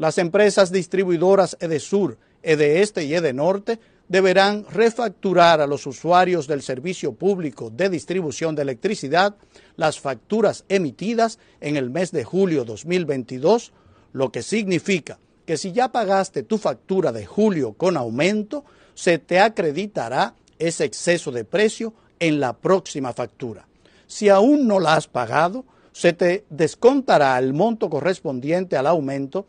Las empresas distribuidoras Sur, de Este y Norte deberán refacturar a los usuarios del servicio público de distribución de electricidad las facturas emitidas en el mes de julio 2022, lo que significa que si ya pagaste tu factura de julio con aumento, se te acreditará ese exceso de precio en la próxima factura. Si aún no la has pagado, se te descontará el monto correspondiente al aumento